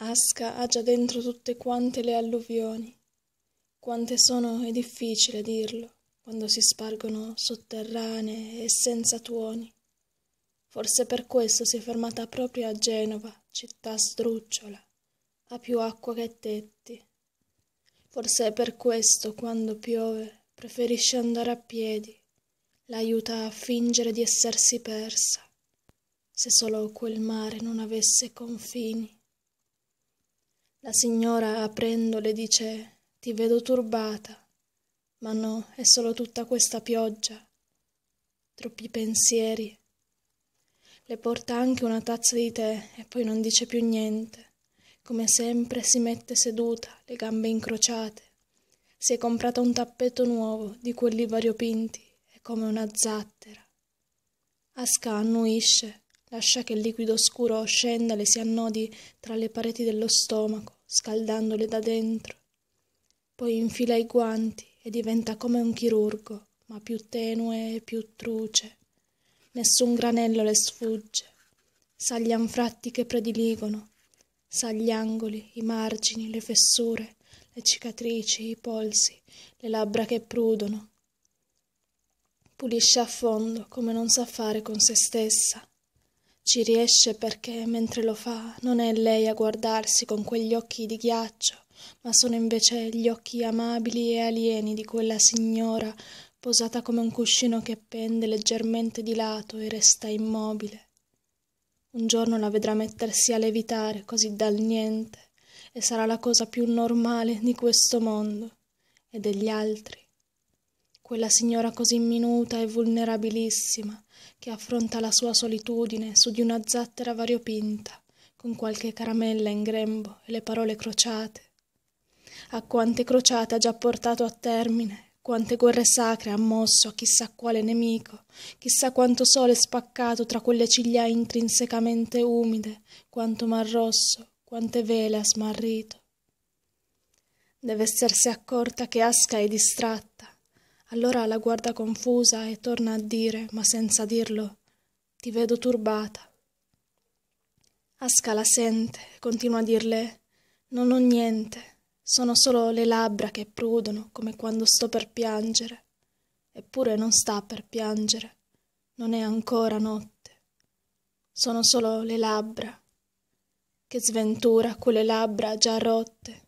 Asca ha già dentro tutte quante le alluvioni. Quante sono è difficile dirlo quando si spargono sotterranee e senza tuoni. Forse per questo si è fermata proprio a Genova, città sdrucciola, ha più acqua che tetti. Forse è per questo quando piove preferisce andare a piedi, l'aiuta a fingere di essersi persa, se solo quel mare non avesse confini. La signora, aprendo, le dice Ti vedo turbata. Ma no, è solo tutta questa pioggia. Troppi pensieri. Le porta anche una tazza di tè e poi non dice più niente. Come sempre si mette seduta, le gambe incrociate. Si è comprata un tappeto nuovo, di quelli variopinti, è come una zattera. Asca annuisce, lascia che il liquido scuro scenda e le si annodi tra le pareti dello stomaco scaldandole da dentro. Poi infila i guanti e diventa come un chirurgo, ma più tenue e più truce. Nessun granello le sfugge. Sa gli anfratti che prediligono, sa gli angoli, i margini, le fessure, le cicatrici, i polsi, le labbra che prudono. Pulisce a fondo come non sa fare con se stessa ci riesce perché mentre lo fa non è lei a guardarsi con quegli occhi di ghiaccio, ma sono invece gli occhi amabili e alieni di quella signora posata come un cuscino che pende leggermente di lato e resta immobile. Un giorno la vedrà mettersi a levitare così dal niente e sarà la cosa più normale di questo mondo e degli altri quella signora così minuta e vulnerabilissima, che affronta la sua solitudine su di una zattera variopinta, con qualche caramella in grembo e le parole crociate. A quante crociate ha già portato a termine, quante guerre sacre ha mosso a chissà quale nemico, chissà quanto sole spaccato tra quelle ciglia intrinsecamente umide, quanto mar rosso, quante vele ha smarrito. Deve essersi accorta che Asca è distratta, allora la guarda confusa e torna a dire, ma senza dirlo, ti vedo turbata. Asca la sente, continua a dirle, non ho niente, sono solo le labbra che prudono come quando sto per piangere. Eppure non sta per piangere, non è ancora notte. Sono solo le labbra. Che sventura quelle labbra già rotte.